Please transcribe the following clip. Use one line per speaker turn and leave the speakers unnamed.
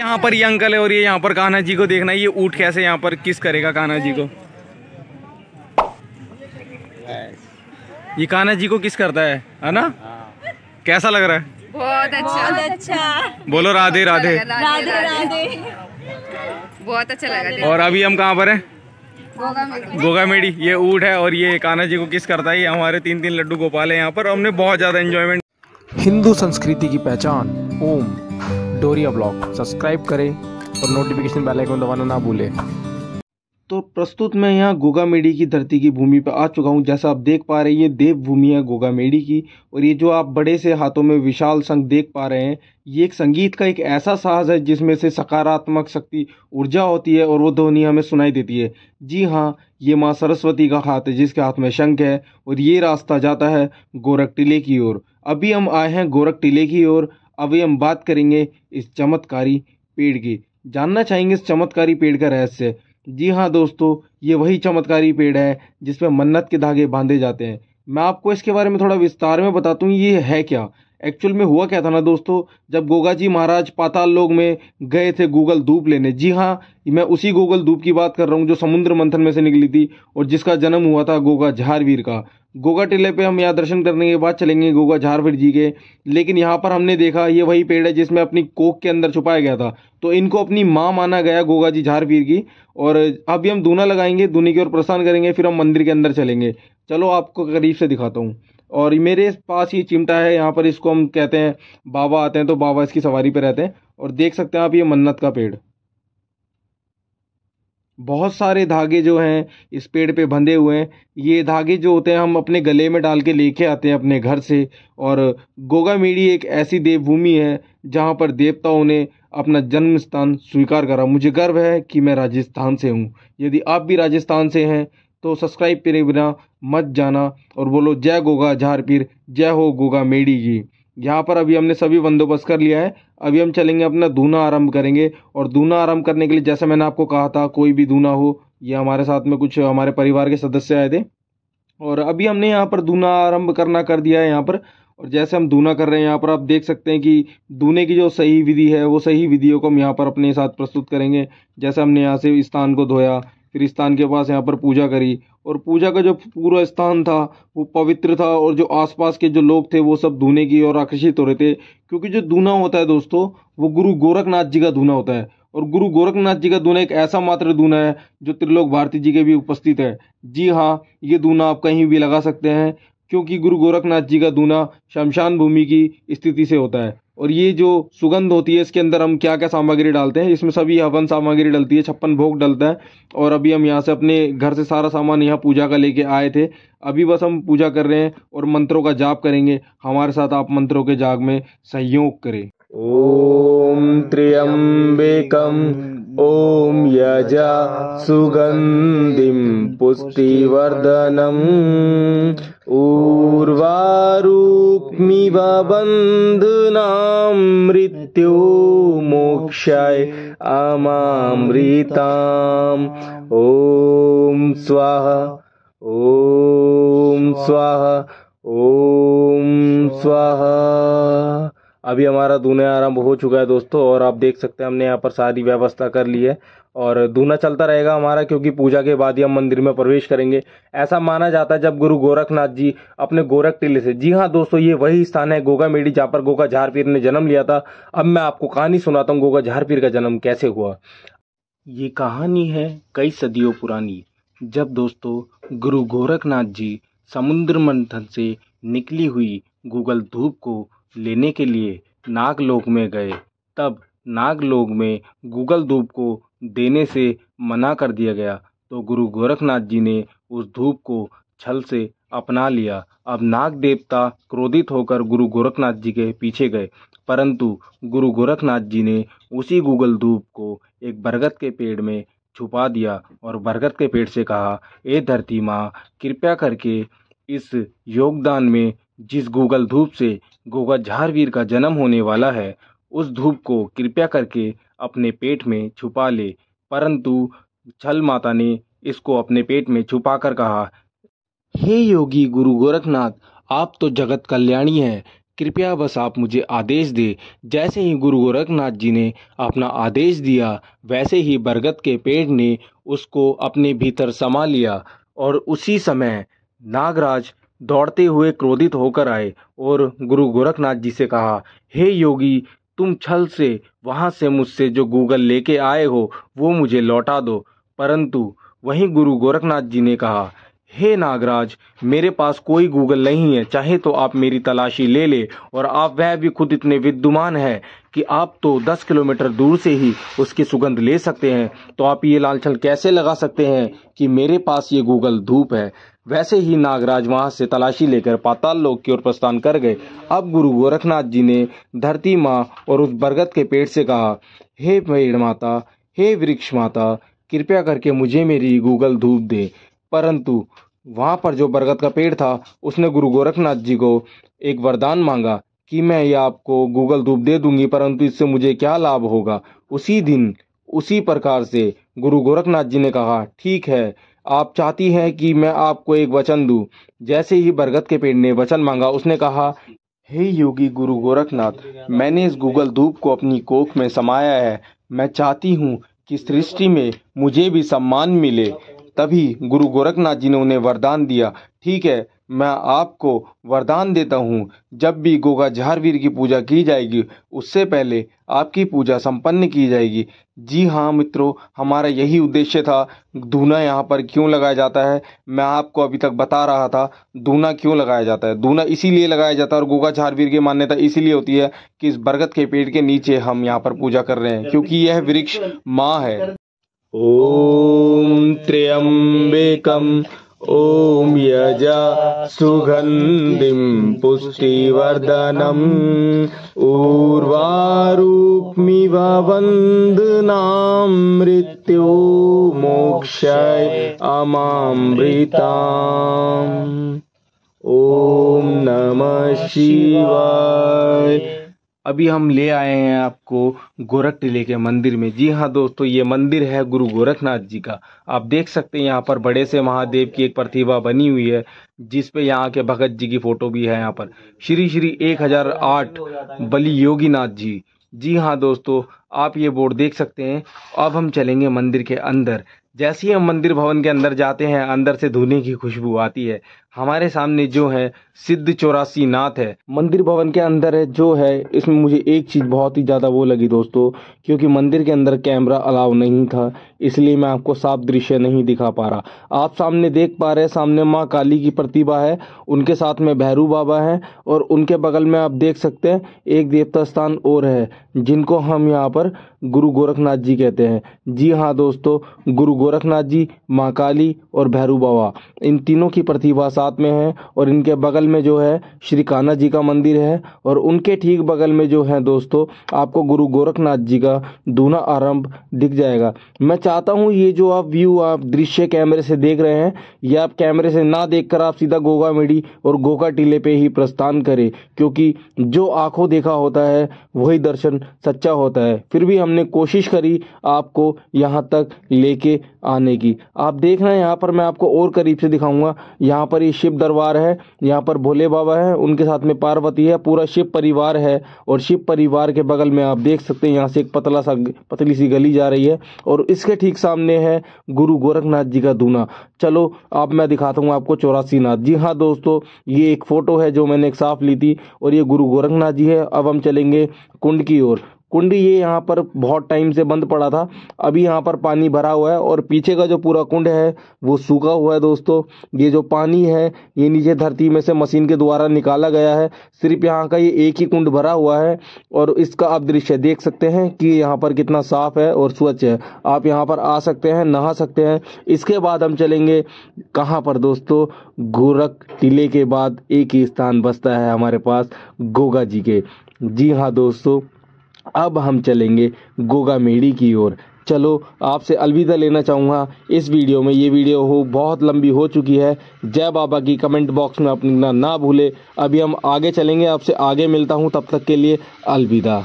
यहाँ पर ये अंकल है और ये यहाँ पर कान्हा जी को देखना है ये ऊट कैसे यहाँ पर किस करेगा कान्हा जी को ये कान्हा जी को किस करता है है ना कैसा लग रहा है बहुत अच्छा बहुत अच्छा बोलो राधे अच्छा राधे राधे राधे बहुत अच्छा लगा और अभी हम कहाँ पर हैं गोगा मेडी ये ऊट है और ये कान्हा जी को किस करता है ये हमारे तीन तीन लड्डू गोपाल है यहाँ पर हमने बहुत ज़्यादा एंजॉयमेंट हिंदू संस्कृति की पहचान ओम विक्टोरिया ब्लॉग सब्सक्राइब करें और नोटिफिकेशन बेल आइकन दबाना ना भूलें तो प्रस्तुत मैं यहाँ गोगा गोगामेडी की धरती की भूमि पर आ चुका हूँ जैसा आप देख पा रहे हैं ये देवभूमि है गोगा गोगामेडी की और ये जो आप बड़े से हाथों में विशाल संघ देख पा रहे हैं ये एक संगीत का एक ऐसा साज है जिसमें से सकारात्मक शक्ति ऊर्जा होती है और वो ध्वनि हमें सुनाई देती है जी हाँ ये माँ सरस्वती का हाथ है जिसके हाथ में शंख है और ये रास्ता जाता है गोरख टीले की ओर अभी हम आए हैं गोरख टीले की ओर अभी हम बात करेंगे इस चमत्कारी पेड़ की जानना चाहेंगे इस चमत्कारी पेड़ का रहस्य जी हाँ दोस्तों ये वही चमत्कारी पेड़ है जिसमें मन्नत के धागे बांधे जाते हैं मैं आपको इसके बारे में थोड़ा विस्तार में बताता हूँ ये है क्या एक्चुअल में हुआ क्या था ना दोस्तों जब गोगा जी महाराज पाताल लोग में गए थे गूगल धूप लेने जी हाँ मैं उसी गूगल धूप की बात कर रहा हूँ जो समुद्र मंथन में से निकली थी और जिसका जन्म हुआ था गोगा झारवीर का गोगा टिले पे हम यहाँ दर्शन करने के बाद चलेंगे गोगा झारवीर जी के लेकिन यहाँ पर हमने देखा ये वही पेड़ है जिसमें अपनी कोख के अंदर छुपाया गया था तो इनको अपनी माँ माना गया गोगा जी झारवीर की और अभी हम दूना लगाएंगे दूनी की ओर प्रस्थान करेंगे फिर हम मंदिर के अंदर चलेंगे चलो आपको करीब से दिखाता हूँ और मेरे पास ये चिमटा है यहाँ पर इसको हम कहते हैं बाबा आते हैं तो बाबा इसकी सवारी पे रहते हैं और देख सकते हैं आप ये मन्नत का पेड़ बहुत सारे धागे जो हैं इस पेड़ पे बंधे हुए हैं ये धागे जो होते हैं हम अपने गले में डाल के लेके आते हैं अपने घर से और गोगा गोगामेड़ी एक ऐसी देवभूमि है जहाँ पर देवताओं ने अपना जन्म स्थान स्वीकार करा मुझे गर्व है कि मैं राजस्थान से हूँ यदि आप भी राजस्थान से हैं तो सब्सक्राइब करे बिना मत जाना और बोलो जय गोगा झारपीर जय हो गोगा मेडी जी यहाँ पर अभी हमने सभी बंदोबस्त कर लिया है अभी हम चलेंगे अपना दूना आरंभ करेंगे और दूना आरंभ करने के लिए जैसे मैंने आपको कहा था कोई भी दूना हो या हमारे साथ में कुछ हमारे परिवार के सदस्य आए थे और अभी हमने यहाँ पर दूना आरंभ करना कर दिया है यहाँ पर और जैसे हम दूना कर रहे हैं यहाँ पर आप देख सकते हैं कि दूने की जो सही विधि है वो सही विधियों को हम यहाँ पर अपने साथ प्रस्तुत करेंगे जैसे हमने यहाँ से स्थान को धोया फिर स्थान के पास यहाँ पर पूजा करी और पूजा का जो पूरा स्थान था वो पवित्र था और जो आसपास के जो लोग थे वो सब धूने की ओर आकर्षित हो रहे थे क्योंकि जो धूना होता है दोस्तों वो गुरु गोरखनाथ जी का धूना होता है और गुरु गोरखनाथ जी का दूना एक ऐसा मात्र दूना है जो त्रिलोक भारती जी के भी उपस्थित है जी हाँ ये दूना आप कहीं भी लगा सकते हैं क्योंकि गुरु गोरखनाथ जी का दूना शमशान भूमि की स्थिति से होता है और ये जो सुगंध होती है इसके अंदर हम क्या क्या सामग्री डालते हैं इसमें सभी हवन सामग्री डलती है छप्पन भोग डलता है और अभी हम यहाँ से अपने घर से सारा सामान यहाँ पूजा का लेके आए थे अभी बस हम पूजा कर रहे हैं और मंत्रों का जाप करेंगे हमारे साथ आप मंत्रों के जाग में सहयोग करें ओम त्रियम्बेकम ॐ यज सुगन्धिं पुष्टिवर्दनम् ऊर्वारुक्मिवनाम् मृत्यो मोक्षय आमामृताम् ॐ स्वः ॐ स्वः ॐ स्वः अभी हमारा दूना आरंभ हो चुका है दोस्तों और आप देख सकते हैं हमने यहाँ पर सारी व्यवस्था कर ली है और दूना चलता रहेगा हमारा क्योंकि पूजा के बाद ही हम मंदिर में प्रवेश करेंगे ऐसा माना जाता है जब गुरु गोरखनाथ जी अपने गोरख टीले से जी हाँ दोस्तों ये वही स्थान है गोगा मेडी जहाँ पर गोगा झारपीर ने जन्म लिया था अब मैं आपको कहानी सुनाता हूँ गोगा झारपीर का जन्म कैसे हुआ ये कहानी है कई सदियों पुरानी जब दोस्तों गुरु गोरखनाथ जी समुद्र मंथन से निकली हुई गूगल धूप को लेने के लिए नागलोक में गए तब नागलोक में गूगल धूप को देने से मना कर दिया गया तो गुरु गोरखनाथ जी ने उस धूप को छल से अपना लिया अब नाग देवता क्रोधित होकर गुरु गोरखनाथ जी के पीछे गए परंतु गुरु गोरखनाथ जी ने उसी गूगल धूप को एक बरगद के पेड़ में छुपा दिया और बरगद के पेड़ से कहा ए धरती माँ कृपया करके इस योगदान में जिस गूगल धूप से गोगा झारवीर का जन्म होने वाला है उस धूप को कृपया करके अपने पेट में छुपा ले परंतु छल माता ने इसको अपने पेट में छुपा कर कहा हे योगी गुरु गोरखनाथ आप तो जगत कल्याणी हैं कृपया बस आप मुझे आदेश दे जैसे ही गुरु गोरखनाथ जी ने अपना आदेश दिया वैसे ही बरगद के पेड़ ने उसको अपने भीतर समा लिया और उसी समय नागराज दौड़ते हुए क्रोधित होकर आए और गुरु गोरखनाथ जी से कहा हे योगी तुम छल से वहाँ से मुझसे जो गूगल लेके आए हो वो मुझे लौटा दो परंतु वहीं गुरु गोरखनाथ जी ने कहा हे नागराज मेरे पास कोई गूगल नहीं है चाहे तो आप मेरी तलाशी ले ले और आप वह भी खुद इतने विद्यमान है कि आप तो 10 किलोमीटर दूर से ही उसकी सुगंध ले सकते हैं तो आप ये लालछल कैसे लगा सकते हैं कि मेरे पास ये गूगल धूप है वैसे ही नागराज वहां से तलाशी लेकर पाताल लोक की ओर प्रस्थान कर गए अब गुरु गोरखनाथ जी ने धरती माँ और उस बरगद के पेड़ से कहा हे पेड़ माता हे वृक्ष माता कृपया करके मुझे मेरी गूगल धूप दे परंतु वहाँ पर जो बरगद का पेड़ था उसने गुरु गोरखनाथ जी को एक वरदान मांगा कि मैं ये आपको गूगल धूप दे दूंगी परंतु इससे मुझे क्या लाभ होगा उसी दिन उसी प्रकार से गुरु गोरखनाथ जी ने कहा ठीक है आप चाहती हैं कि मैं आपको एक वचन दूं जैसे ही बरगद के पेड़ ने वचन मांगा उसने कहा हे योगी गुरु गोरखनाथ मैंने इस गूगल धूप को अपनी कोख में समाया है मैं चाहती हूँ कि सृष्टि में मुझे भी सम्मान मिले तभी गुरु गोरखनाथ जी ने उन्हें वरदान दिया ठीक है मैं आपको वरदान देता हूँ जब भी गोगा झारवीर की पूजा की जाएगी उससे पहले आपकी पूजा संपन्न की जाएगी जी हाँ मित्रों हमारा यही उद्देश्य था दूना यहाँ पर क्यों लगाया जाता है मैं आपको अभी तक बता रहा था दूना क्यों लगाया जाता है दूना इसीलिए लगाया जाता है और गोगा झारवीर की मान्यता इसीलिए होती है कि इस बरगद के पेड़ के नीचे हम यहाँ पर पूजा कर रहे हैं क्योंकि यह वृक्ष माँ है ॐ त्र्यम्बिकम् ॐ यज सुगन्धिम् पुष्टिवर्दनम् ऊर्वारूक्मि वन्दनां मृत्यो मोक्षय अमामृताम् ॐ नमः शिवाय अभी हम ले आए हैं आपको गोरख टीले के मंदिर में जी हाँ दोस्तों ये मंदिर है गुरु गोरखनाथ जी का आप देख सकते हैं यहाँ पर बड़े से महादेव की एक प्रतिभा बनी हुई है जिस पे यहाँ के भगत जी की फोटो भी है यहाँ पर श्री श्री 1008 बलि योगीनाथ जी जी हाँ दोस्तों आप ये बोर्ड देख सकते हैं अब हम चलेंगे मंदिर के अंदर जैसे ही हम मंदिर भवन के अंदर जाते हैं अंदर से धुने की खुशबू आती है हमारे सामने जो है सिद्ध चौरासी नाथ है मंदिर भवन के अंदर है जो है इसमें मुझे एक चीज़ बहुत ही ज़्यादा वो लगी दोस्तों क्योंकि मंदिर के अंदर कैमरा अलाउ नहीं था इसलिए मैं आपको साफ दृश्य नहीं दिखा पा रहा आप सामने देख पा रहे हैं सामने माँ काली की प्रतिभा है उनके साथ में भैरू बाबा है और उनके बगल में आप देख सकते हैं एक देवता स्थान और है जिनको हम यहाँ पर गुरु गोरखनाथ जी कहते हैं जी हाँ दोस्तों गुरु गोरखनाथ जी माँ काली और भैरू बाबा इन तीनों की प्रतिभा साथ में है और इनके बगल में जो है श्री कान्हा जी का मंदिर है और उनके ठीक बगल में जो है दोस्तों आपको गुरु गोरखनाथ जी का दूना आरंभ दिख जाएगा मैं चाहता हूँ ये जो आप व्यू आप दृश्य कैमरे से देख रहे हैं या आप कैमरे से ना देखकर आप सीधा गोगा मेढ़ी और गोगा टीले पर ही प्रस्थान करें क्योंकि जो आंखों देखा होता है वही दर्शन सच्चा होता है फिर भी हमने कोशिश करी आपको यहाँ तक लेके आने की आप देख रहे हैं यहाँ पर मैं आपको और करीब से दिखाऊंगा यहाँ पर ये शिव दरबार है यहाँ पर भोले बाबा है उनके साथ में पार्वती है पूरा शिव परिवार है और शिव परिवार के बगल में आप देख सकते हैं यहाँ से एक पतला सा पतली सी गली जा रही है और इसके ठीक सामने है गुरु गोरखनाथ जी का दूना चलो अब मैं दिखाता हूँ आपको चौरासी नाथ जी हाँ दोस्तों ये एक फ़ोटो है जो मैंने एक साफ ली थी और ये गुरु गोरखनाथ जी है अब हम चलेंगे कुंड की ओर कुंड ये यहाँ पर बहुत टाइम से बंद पड़ा था अभी यहाँ पर पानी भरा हुआ है और पीछे का जो पूरा कुंड है वो सूखा हुआ है दोस्तों ये जो पानी है ये नीचे धरती में से मशीन के द्वारा निकाला गया है सिर्फ यहाँ का ये एक ही कुंड भरा हुआ है और इसका आप दृश्य देख सकते हैं कि यहाँ पर कितना साफ है और स्वच्छ है आप यहाँ पर आ सकते हैं नहा सकते हैं इसके बाद हम चलेंगे कहाँ पर दोस्तों गोरख टीले के बाद एक ही स्थान बसता है हमारे पास गोगा जी के जी हाँ दोस्तों अब हम चलेंगे गोगा मेढ़ी की ओर चलो आपसे अलविदा लेना चाहूँगा इस वीडियो में ये वीडियो हो बहुत लंबी हो चुकी है जय बाबा की कमेंट बॉक्स में अपना ना भूले अभी हम आगे चलेंगे आपसे आगे मिलता हूँ तब तक के लिए अलविदा